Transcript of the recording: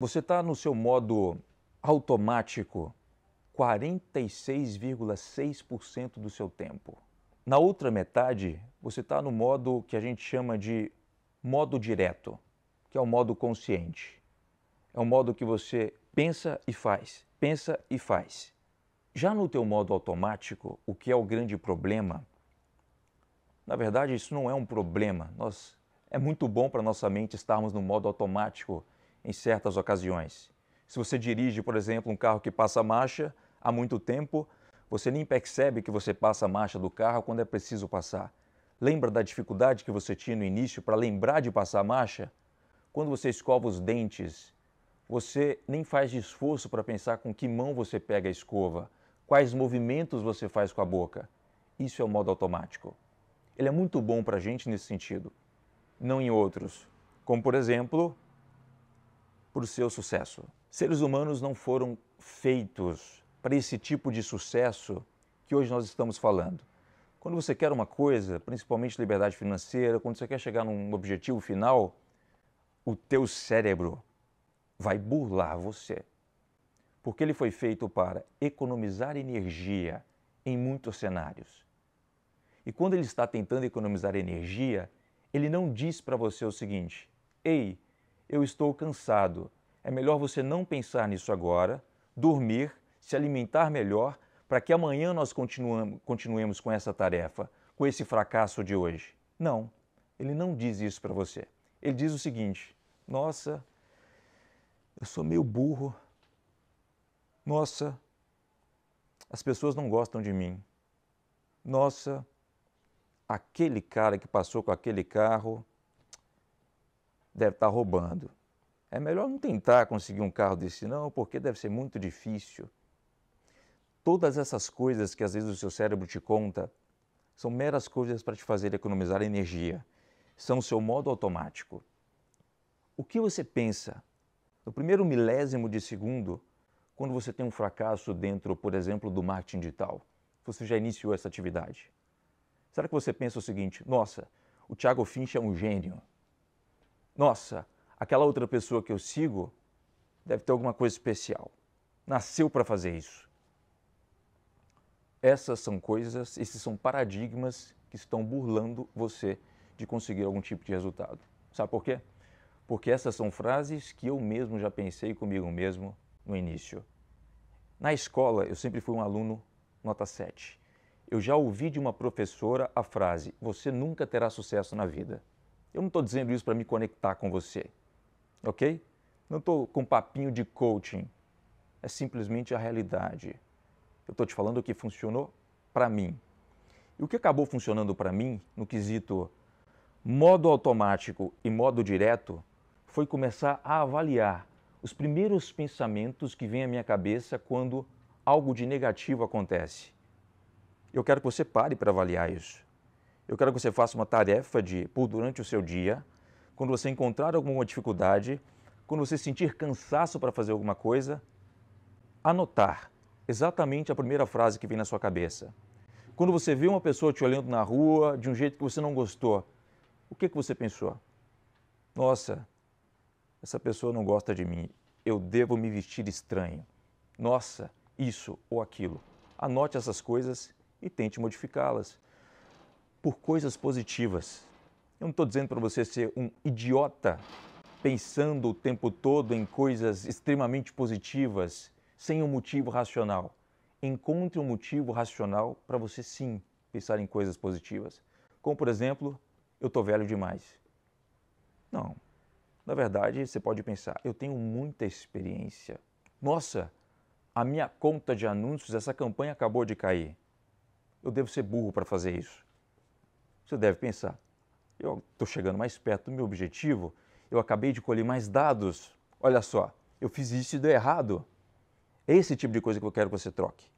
Você está no seu modo automático 46,6% do seu tempo. Na outra metade, você está no modo que a gente chama de modo direto, que é o modo consciente. É o modo que você pensa e faz, pensa e faz. Já no teu modo automático, o que é o grande problema? Na verdade, isso não é um problema. Nós, é muito bom para nossa mente estarmos no modo automático em certas ocasiões. Se você dirige, por exemplo, um carro que passa marcha há muito tempo, você nem percebe que você passa a marcha do carro quando é preciso passar. Lembra da dificuldade que você tinha no início para lembrar de passar a marcha? Quando você escova os dentes, você nem faz esforço para pensar com que mão você pega a escova, quais movimentos você faz com a boca. Isso é o modo automático. Ele é muito bom para a gente nesse sentido, não em outros. Como, por exemplo, por seu sucesso. Seres humanos não foram feitos para esse tipo de sucesso que hoje nós estamos falando. Quando você quer uma coisa, principalmente liberdade financeira, quando você quer chegar num objetivo final, o teu cérebro vai burlar você. Porque ele foi feito para economizar energia em muitos cenários. E quando ele está tentando economizar energia, ele não diz para você o seguinte: "Ei, eu estou cansado, é melhor você não pensar nisso agora, dormir, se alimentar melhor, para que amanhã nós continuemos com essa tarefa, com esse fracasso de hoje. Não, ele não diz isso para você. Ele diz o seguinte: nossa, eu sou meio burro. Nossa, as pessoas não gostam de mim. Nossa, aquele cara que passou com aquele carro deve estar tá roubando. É melhor não tentar conseguir um carro desse, não, porque deve ser muito difícil. Todas essas coisas que às vezes o seu cérebro te conta são meras coisas para te fazer economizar energia, são o seu modo automático. O que você pensa no primeiro milésimo de segundo quando você tem um fracasso dentro, por exemplo, do marketing digital? Você já iniciou essa atividade? Será que você pensa o seguinte: nossa, o Thiago Finch é um gênio? Nossa, aquela outra pessoa que eu sigo deve ter alguma coisa especial. Nasceu para fazer isso. Essas são coisas, esses são paradigmas que estão burlando você de conseguir algum tipo de resultado. Sabe por quê? Porque essas são frases que eu mesmo já pensei comigo mesmo no início. Na escola, eu sempre fui um aluno nota 7. Eu já ouvi de uma professora a frase: Você nunca terá sucesso na vida. Eu não estou dizendo isso para me conectar com você ok? Não estou com papinho de coaching, é simplesmente a realidade. Eu estou te falando o que funcionou para mim. E o que acabou funcionando para mim no quesito modo automático e modo direto foi começar a avaliar os primeiros pensamentos que vêm à minha cabeça quando algo de negativo acontece. Eu quero que você pare para avaliar isso. Eu quero que você faça uma tarefa de, por durante o seu dia, quando você encontrar alguma dificuldade, quando você sentir cansaço para fazer alguma coisa, anotar exatamente a primeira frase que vem na sua cabeça. Quando você vê uma pessoa te olhando na rua de um jeito que você não gostou, o que, que você pensou? Nossa, essa pessoa não gosta de mim, eu devo me vestir estranho. Nossa, isso ou aquilo. Anote essas coisas e tente modificá-las por coisas positivas. Eu não estou dizendo para você ser um idiota pensando o tempo todo em coisas extremamente positivas, sem um motivo racional. Encontre um motivo racional para você sim pensar em coisas positivas. Como, por exemplo, eu estou velho demais. Não. Na verdade, você pode pensar, eu tenho muita experiência. Nossa, a minha conta de anúncios, essa campanha acabou de cair. Eu devo ser burro para fazer isso. Você deve pensar, eu estou chegando mais perto do meu objetivo, eu acabei de colher mais dados, olha só, eu fiz isso e deu errado. É esse tipo de coisa que eu quero que você troque.